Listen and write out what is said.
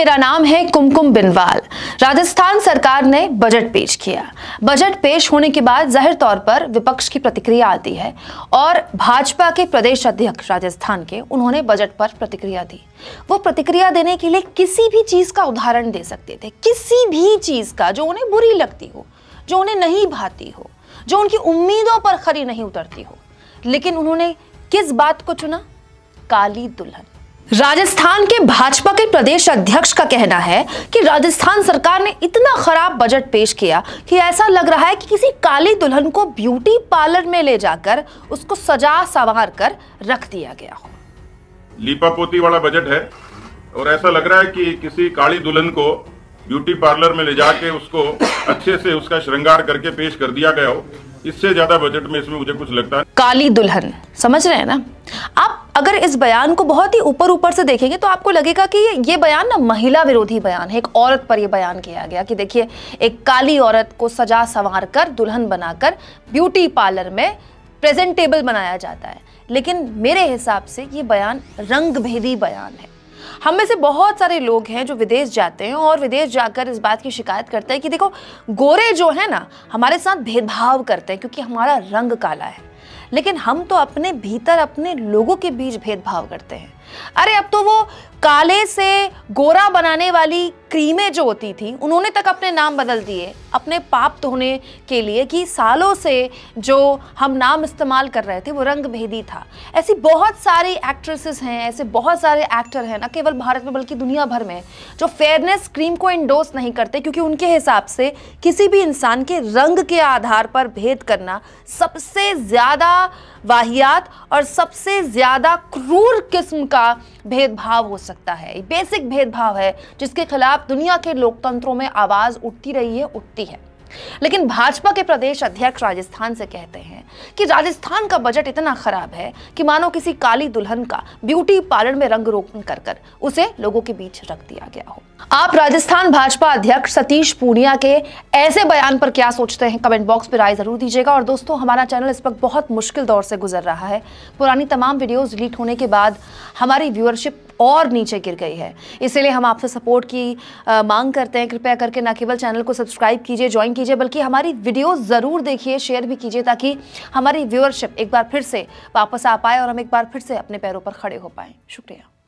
मेरा नाम है कुमकुम बिनवाल राजस्थान सरकार ने बजट पेश किया बजट पेश होने के बाद जाहिर तौर पर विपक्ष की प्रतिक्रिया आती है और भाजपा के प्रदेश अध्यक्ष राजस्थान के उन्होंने बजट पर प्रतिक्रिया दी वो प्रतिक्रिया देने के लिए किसी भी चीज़ का उदाहरण दे सकते थे किसी भी चीज़ का जो उन्हें बुरी लगती हो जो उन्हें नहीं भाती हो जो उनकी उम्मीदों पर खरी नहीं उतरती हो लेकिन उन्होंने किस बात को चुना काली दुल्हन राजस्थान के भाजपा के प्रदेश अध्यक्ष का कहना है कि राजस्थान सरकार ने इतना खराब बजट पेश किया कि ऐसा लग रहा है कि किसी काली दुल्हन को ब्यूटी पार्लर में ले जाकर उसको सजा संवार कर रख दिया गया हो पोती वाला बजट है और ऐसा लग रहा है कि किसी काली दुल्हन को ब्यूटी पार्लर में ले जाके उसको अच्छे से उसका श्रृंगार करके पेश कर दिया गया हो इससे ज्यादा बजट में इसमें मुझे कुछ लगता है काली दुल्हन समझ रहे हैं ना आप अगर इस बयान को बहुत ही ऊपर ऊपर से देखेंगे तो आपको लगेगा कि ये बयान ना महिला विरोधी बयान है एक औरत पर यह बयान किया गया कि देखिए एक काली औरत को सजा संवार कर दुल्हन बनाकर ब्यूटी पार्लर में प्रेजेंटेबल बनाया जाता है लेकिन मेरे हिसाब से ये बयान रंग बयान है हम में से बहुत सारे लोग हैं जो विदेश जाते हैं और विदेश जाकर इस बात की शिकायत करते हैं कि देखो गोरे जो है ना हमारे साथ भेदभाव करते हैं क्योंकि हमारा रंग काला है लेकिन हम तो अपने भीतर अपने लोगों के बीच भेदभाव करते हैं अरे अब तो वो काले से गोरा बनाने वाली क्रीमें जो होती थी उन्होंने तक अपने नाम बदल दिए अपने पाप धोने के लिए कि सालों से जो हम नाम इस्तेमाल कर रहे थे वो रंग भेदी था ऐसी बहुत सारी एक्ट्रेसेस हैं ऐसे बहुत सारे एक्टर हैं ना केवल भारत में बल्कि दुनिया भर में जो फेयरनेस क्रीम को इंडोस नहीं करते क्योंकि उनके हिसाब से किसी भी इंसान के रंग के आधार पर भेद करना सबसे ज़्यादा वाहियात और सबसे ज़्यादा क्रूर किस्म का भेदभाव हो सकता है बेसिक भेदभाव है जिसके खिलाफ दुनिया के लोकतंत्रों में आवाज़ उठती रही है उठती है लेकिन भाजपा के प्रदेश अध्यक्ष राजस्थान से कहते हैं कि राजस्थान का बजट इतना खराब है कि मानो किसी काली दुल्हन का ब्यूटी पार्लर में रंग रोपन कर कर उसे लोगों के बीच रख दिया गया हो आप राजस्थान भाजपा अध्यक्ष सतीश पूनिया के ऐसे बयान पर क्या सोचते हैं कमेंट बॉक्स पर राय जरूर दीजिएगा और दोस्तों हमारा चैनल इस वक्त बहुत मुश्किल दौर से गुजर रहा है पुरानी तमाम वीडियोस डिलीट होने के बाद हमारी व्यूअरशिप और नीचे गिर गई है इसीलिए हम आपसे सपोर्ट की आ, मांग करते हैं कृपया करके ना केवल चैनल को सब्सक्राइब कीजिए ज्वाइन कीजिए बल्कि हमारी वीडियो ज़रूर देखिए शेयर भी कीजिए ताकि हमारी व्यूअरशिप एक बार फिर से वापस आ पाए और हम एक बार फिर से अपने पैरों पर खड़े हो पाएँ शुक्रिया